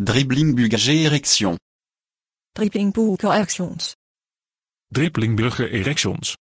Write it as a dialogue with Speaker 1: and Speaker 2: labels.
Speaker 1: Dribbling Drieblingburger erections.
Speaker 2: Drieblingburger erections.
Speaker 3: Dribbelingburger erections.